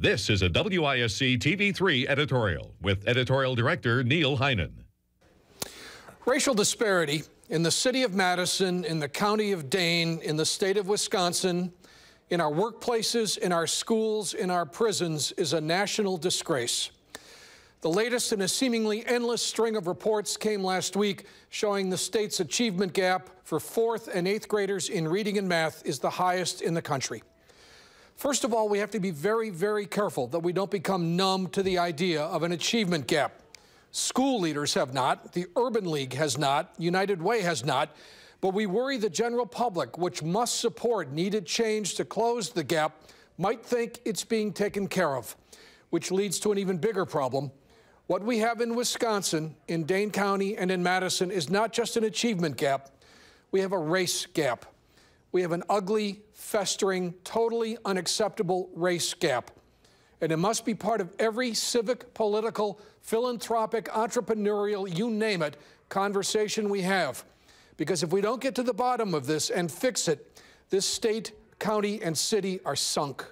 This is a WISC TV3 editorial with editorial director Neil Heinen. Racial disparity in the city of Madison, in the county of Dane, in the state of Wisconsin, in our workplaces, in our schools, in our prisons is a national disgrace. The latest in a seemingly endless string of reports came last week showing the state's achievement gap for fourth and eighth graders in reading and math is the highest in the country. First of all, we have to be very, very careful that we don't become numb to the idea of an achievement gap. School leaders have not, the Urban League has not, United Way has not, but we worry the general public, which must support needed change to close the gap, might think it's being taken care of, which leads to an even bigger problem. What we have in Wisconsin, in Dane County, and in Madison is not just an achievement gap, we have a race gap we have an ugly, festering, totally unacceptable race gap. And it must be part of every civic, political, philanthropic, entrepreneurial, you name it, conversation we have. Because if we don't get to the bottom of this and fix it, this state, county, and city are sunk.